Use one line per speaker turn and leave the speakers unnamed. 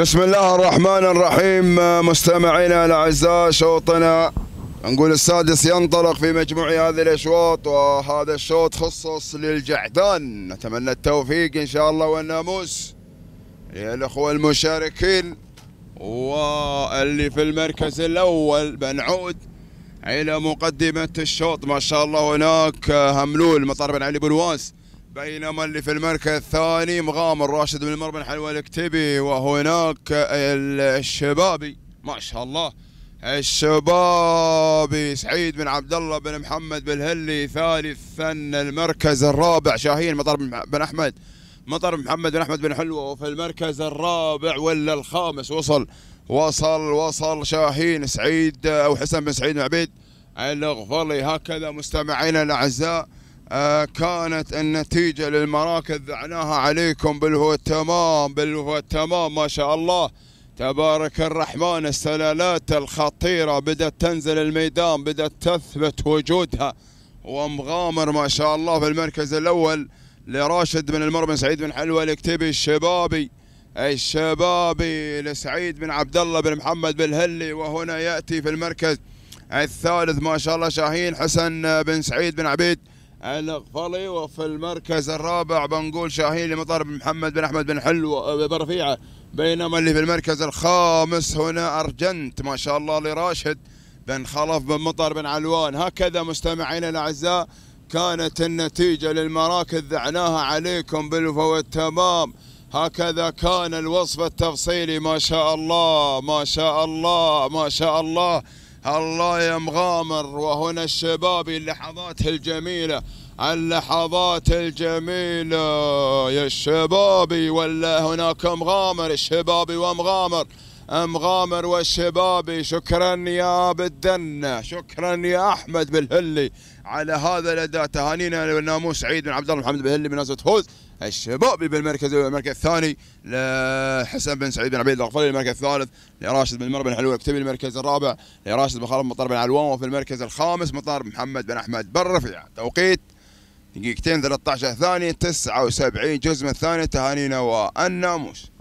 بسم الله الرحمن الرحيم مستمعينا الاعزاء شوطنا نقول السادس ينطلق في مجموع هذه الاشواط وهذا الشوط خصص للجعدان نتمنى التوفيق ان شاء الله والناموس للاخوه المشاركين واللي في المركز الاول بنعود الى مقدمه الشوط ما شاء الله هناك هملول مطار بن علي بن واس بينما اللي في المركز الثاني مغامر راشد من المرمى حلوى الكتبي وهناك الشبابي ما شاء الله الشبابي سعيد بن عبد الله بن محمد بالهلي ثالثا المركز الرابع شاهين مطر بن احمد مطر محمد بن احمد بن حلوه وفي المركز الرابع ولا الخامس وصل وصل وصل شاهين سعيد او حسن بن سعيد بن عبيد الغفلي هكذا مستمعينا الاعزاء آه، كانت النتيجة للمراكز ذعناها عليكم بالهو التمام بالهو التمام ما شاء الله تبارك الرحمن السلالات الخطيرة بدأت تنزل الميدان بدأت تثبت وجودها ومغامر ما شاء الله في المركز الأول لراشد بن المر بن سعيد بن حلوى الكتبي الشبابي الشبابي لسعيد بن عبد الله بن محمد بن الهلي وهنا يأتي في المركز الثالث ما شاء الله شاهين حسن بن سعيد بن عبيد الغفلي وفي المركز الرابع بنقول شاهين لمطار محمد بن احمد بن حلوة أه، برفيعه بينما اللي في المركز الخامس هنا ارجنت ما شاء الله لراشد بن خلف بن مطر بن علوان هكذا مستمعينا الاعزاء كانت النتيجه للمراكز ذعناها عليكم بالفوت تمام هكذا كان الوصف التفصيلي ما شاء الله ما شاء الله ما شاء الله الله يا مغامر وهنا الشباب اللحظات الجميلة اللحظات الجميلة يا الشباب ولا هناك مغامر الشباب ومغامر مغامر والشبابي شكرا يا بالدنة شكرا يا أحمد بالهلي على هذا الأداء تهانينا للناموس سعيد بن عبد الله محمد بالهلي بنازة هوز الشبابي بالمركز المركز الثاني لحسن بن سعيد بن عبيد الغفري المركز الثالث لراشد بن مر بن حلوه الكتبي المركز الرابع لراشد بن خالد مطر بن علوان وفي المركز الخامس مطر محمد بن احمد بن رفيع توقيت دقيقتين 13 ثانية 79 جزء من الثانية تهانينا والناموس